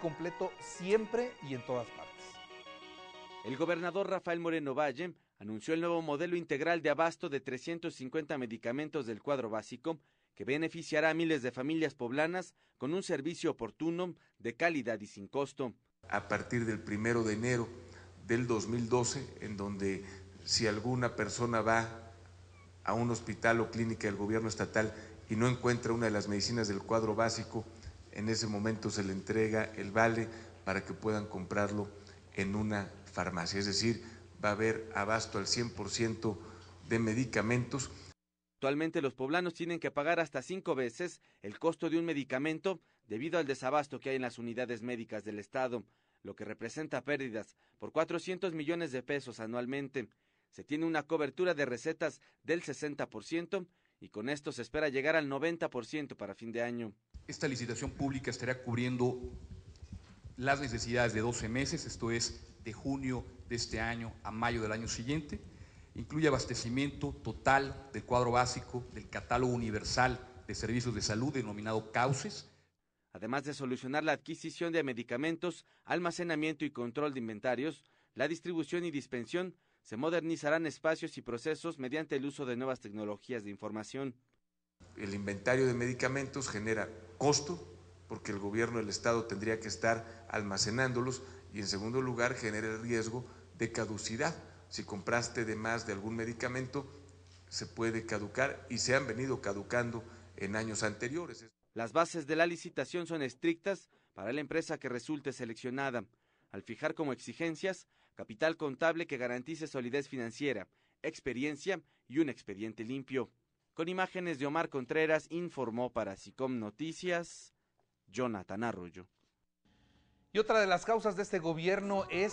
completo siempre y en todas partes. El gobernador Rafael Moreno Valle anunció el nuevo modelo integral de abasto de 350 medicamentos del cuadro básico que beneficiará a miles de familias poblanas con un servicio oportuno, de calidad y sin costo. A partir del primero de enero del 2012, en donde si alguna persona va a un hospital o clínica del gobierno estatal y no encuentra una de las medicinas del cuadro básico, en ese momento se le entrega el vale para que puedan comprarlo en una farmacia. Es decir, va a haber abasto al 100% de medicamentos. Actualmente los poblanos tienen que pagar hasta cinco veces el costo de un medicamento debido al desabasto que hay en las unidades médicas del Estado, lo que representa pérdidas por 400 millones de pesos anualmente. Se tiene una cobertura de recetas del 60% y con esto se espera llegar al 90% para fin de año esta licitación pública estará cubriendo las necesidades de 12 meses, esto es, de junio de este año a mayo del año siguiente. Incluye abastecimiento total del cuadro básico del catálogo universal de servicios de salud denominado CAUSES. Además de solucionar la adquisición de medicamentos, almacenamiento y control de inventarios, la distribución y dispensión se modernizarán espacios y procesos mediante el uso de nuevas tecnologías de información. El inventario de medicamentos genera costo porque el gobierno del Estado tendría que estar almacenándolos y en segundo lugar genera el riesgo de caducidad. Si compraste de más de algún medicamento, se puede caducar y se han venido caducando en años anteriores. Las bases de la licitación son estrictas para la empresa que resulte seleccionada, al fijar como exigencias capital contable que garantice solidez financiera, experiencia y un expediente limpio. Con imágenes de Omar Contreras, informó para SICOM Noticias, Jonathan Arroyo. Y otra de las causas de este gobierno es